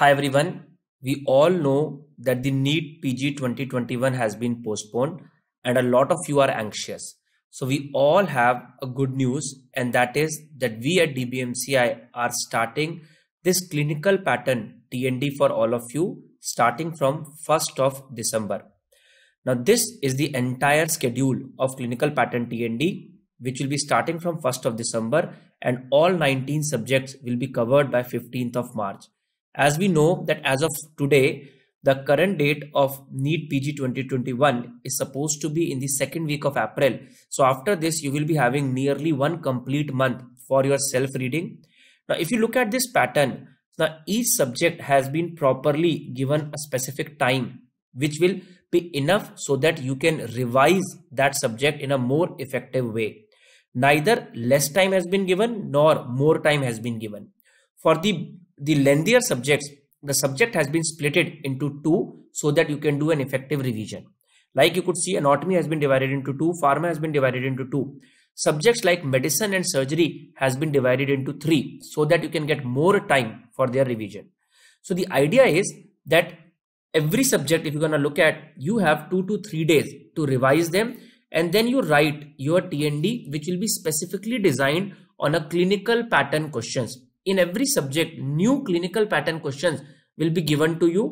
Hi everyone, we all know that the NEET PG 2021 has been postponed and a lot of you are anxious. So we all have a good news and that is that we at DBMCI are starting this clinical pattern TND for all of you starting from 1st of December. Now this is the entire schedule of clinical pattern TND which will be starting from 1st of December and all 19 subjects will be covered by 15th of March. As we know that as of today, the current date of NEET PG 2021 is supposed to be in the second week of April. So after this, you will be having nearly one complete month for your self-reading. Now, if you look at this pattern, now each subject has been properly given a specific time, which will be enough so that you can revise that subject in a more effective way. Neither less time has been given nor more time has been given. For the the lengthier subjects, the subject has been splitted into two so that you can do an effective revision. Like you could see anatomy has been divided into two, pharma has been divided into two. Subjects like medicine and surgery has been divided into three so that you can get more time for their revision. So the idea is that every subject if you're going to look at you have two to three days to revise them and then you write your TND which will be specifically designed on a clinical pattern questions in every subject new clinical pattern questions will be given to you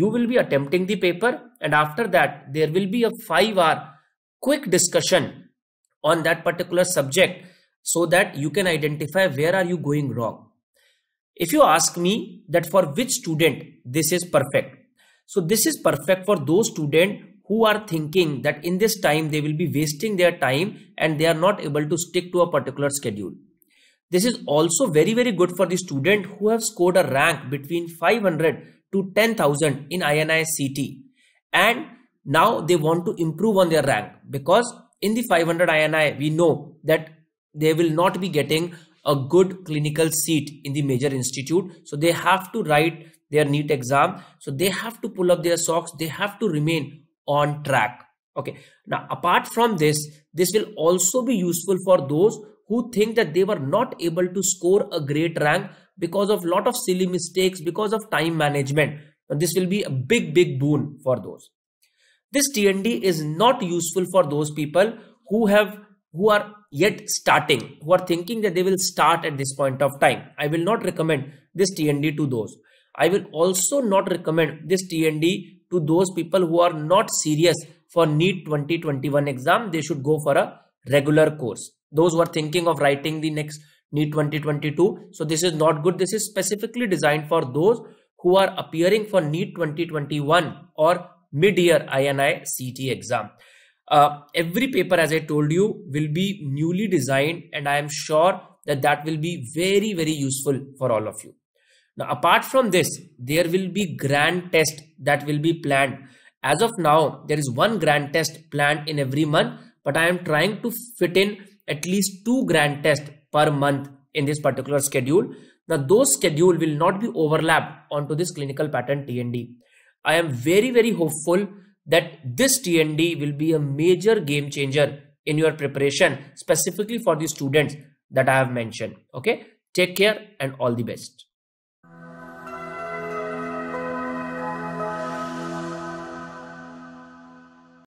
you will be attempting the paper and after that there will be a 5 hour quick discussion on that particular subject so that you can identify where are you going wrong if you ask me that for which student this is perfect so this is perfect for those students who are thinking that in this time they will be wasting their time and they are not able to stick to a particular schedule this is also very, very good for the student who have scored a rank between 500 to 10,000 in INICT. And now they want to improve on their rank because in the 500 INI, we know that they will not be getting a good clinical seat in the major institute. So they have to write their NEET exam. So they have to pull up their socks. They have to remain on track. Okay. Now, apart from this, this will also be useful for those who think that they were not able to score a great rank because of lot of silly mistakes because of time management Now this will be a big big boon for those this tnd is not useful for those people who have who are yet starting who are thinking that they will start at this point of time i will not recommend this tnd to those i will also not recommend this tnd to those people who are not serious for NEET 2021 exam they should go for a regular course those who are thinking of writing the next NEET 2022. So this is not good. This is specifically designed for those who are appearing for NEET 2021 or mid-year INI CT exam. Uh, every paper, as I told you, will be newly designed and I am sure that that will be very, very useful for all of you. Now, apart from this, there will be grand test that will be planned. As of now, there is one grand test planned in every month, but I am trying to fit in at least two grand tests per month in this particular schedule. Now those schedule will not be overlapped onto this clinical pattern TND. I am very, very hopeful that this TND will be a major game changer in your preparation specifically for the students that I have mentioned. Okay. Take care and all the best.